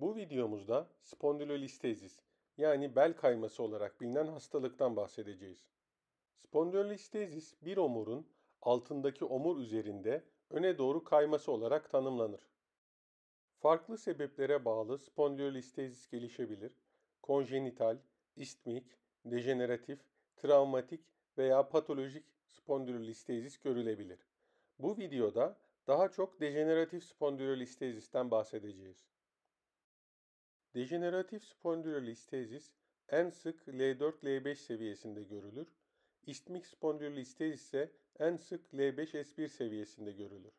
Bu videomuzda spondilolistezis yani bel kayması olarak bilinen hastalıktan bahsedeceğiz. Spondilolistezis bir omurun altındaki omur üzerinde öne doğru kayması olarak tanımlanır. Farklı sebeplere bağlı spondilolistezis gelişebilir. Konjenital, istmik, dejeneratif, travmatik veya patolojik spondilolistezis görülebilir. Bu videoda daha çok dejeneratif spondilolistezisten bahsedeceğiz. Dejeneratif spondylolistezis en sık L4-L5 seviyesinde görülür. İstmik spondylolistezis ise en sık L5-S1 seviyesinde görülür.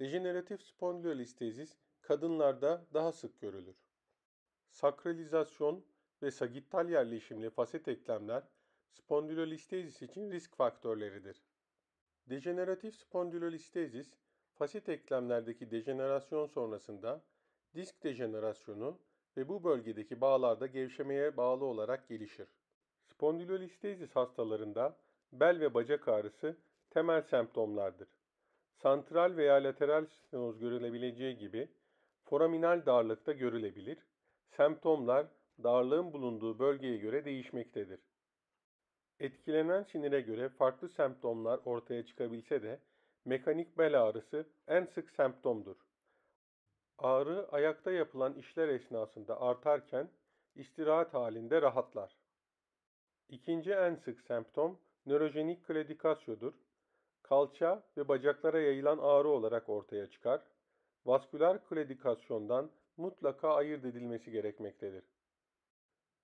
Dejeneratif spondylolistezis kadınlarda daha sık görülür. Sakralizasyon ve sagittal yerleşimli faset eklemler spondylolistezis için risk faktörleridir. Dejeneratif spondylolistezis faset eklemlerdeki dejenerasyon sonrasında disk dejenerasyonu ve bu bölgedeki bağlarda gevşemeye bağlı olarak gelişir. Spondylolistezis hastalarında bel ve bacak ağrısı temel semptomlardır. Santral veya lateral stenoz görülebileceği gibi foraminal darlıkta görülebilir. Semptomlar darlığın bulunduğu bölgeye göre değişmektedir. Etkilenen sinire göre farklı semptomlar ortaya çıkabilse de mekanik bel ağrısı en sık semptomdur. Ağrı ayakta yapılan işler esnasında artarken istirahat halinde rahatlar. İkinci en sık semptom nörojenik kledikasyodur. Kalça ve bacaklara yayılan ağrı olarak ortaya çıkar. Vasküler kledikasyondan mutlaka ayırt edilmesi gerekmektedir.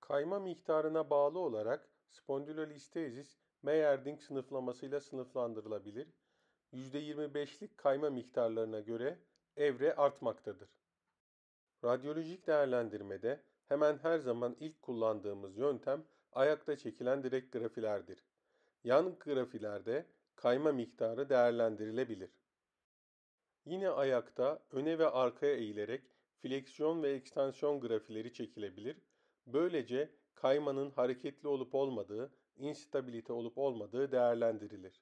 Kayma miktarına bağlı olarak spondylolistezis Meyerding sınıflamasıyla sınıflandırılabilir. %25'lik kayma miktarlarına göre evre artmaktadır. Radyolojik değerlendirmede hemen her zaman ilk kullandığımız yöntem ayakta çekilen direkt grafilerdir. Yan grafilerde kayma miktarı değerlendirilebilir. Yine ayakta öne ve arkaya eğilerek fleksiyon ve ekstansiyon grafileri çekilebilir. Böylece kaymanın hareketli olup olmadığı, instabilite olup olmadığı değerlendirilir.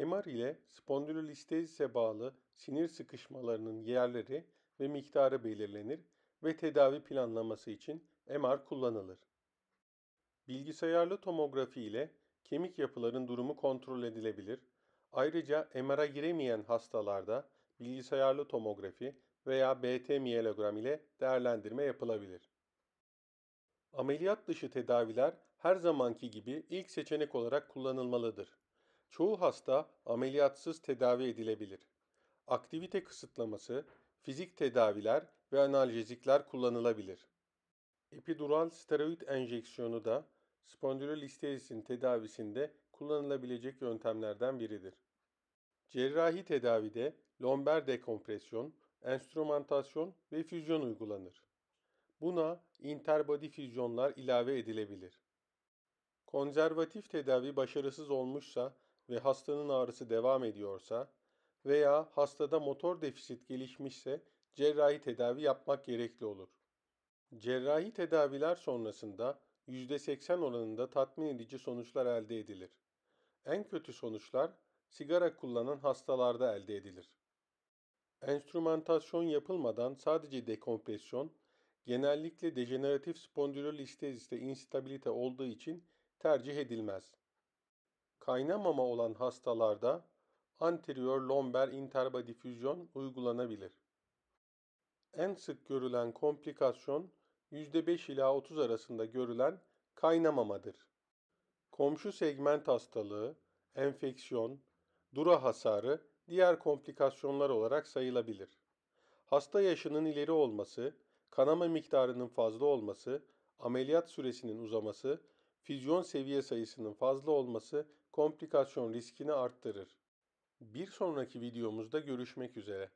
MR ile spondilolistezise bağlı sinir sıkışmalarının yerleri ve miktarı belirlenir ve tedavi planlaması için MR kullanılır. Bilgisayarlı tomografi ile kemik yapıların durumu kontrol edilebilir. Ayrıca MR'a giremeyen hastalarda bilgisayarlı tomografi veya BT miyelogram ile değerlendirme yapılabilir. Ameliyat dışı tedaviler her zamanki gibi ilk seçenek olarak kullanılmalıdır. Çoğu hasta ameliyatsız tedavi edilebilir. Aktivite kısıtlaması, fizik tedaviler ve analjezikler kullanılabilir. Epidural steroid enjeksiyonu da spondilolistezin tedavisinde kullanılabilecek yöntemlerden biridir. Cerrahi tedavide lomber dekompresyon, enstrümantasyon ve füzyon uygulanır. Buna interbody füzyonlar ilave edilebilir. Konservatif tedavi başarısız olmuşsa ve hastanın ağrısı devam ediyorsa veya hastada motor defisit gelişmişse cerrahi tedavi yapmak gerekli olur. Cerrahi tedaviler sonrasında %80 oranında tatmin edici sonuçlar elde edilir. En kötü sonuçlar sigara kullanan hastalarda elde edilir. Enstrümantasyon yapılmadan sadece dekompresyon, genellikle dejeneratif spondylolisteziste instabilite olduğu için tercih edilmez. Kaynamama olan hastalarda anterior lomber intervadifüzyon uygulanabilir. En sık görülen komplikasyon %5 ila 30 arasında görülen kaynamamadır. Komşu segment hastalığı, enfeksiyon, dura hasarı diğer komplikasyonlar olarak sayılabilir. Hasta yaşının ileri olması, kanama miktarının fazla olması, ameliyat süresinin uzaması, füzyon seviye sayısının fazla olması komplikasyon riskini arttırır. Bir sonraki videomuzda görüşmek üzere.